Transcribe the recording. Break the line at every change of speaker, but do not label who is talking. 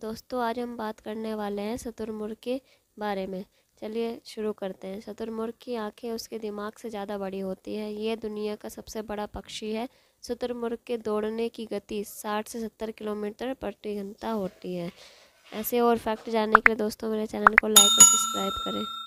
दोस्तों आज हम बात करने वाले हैं शतुरमुर्ग के बारे में चलिए शुरू करते हैं शतुरमुर्ग की आंखें उसके दिमाग से ज़्यादा बड़ी होती है ये दुनिया का सबसे बड़ा पक्षी है शतुरमुर्ग के दौड़ने की गति 60 से 70 किलोमीटर प्रति घंटा होती है ऐसे और फैक्ट जानने के लिए दोस्तों मेरे चैनल को लाइक और सब्सक्राइब करें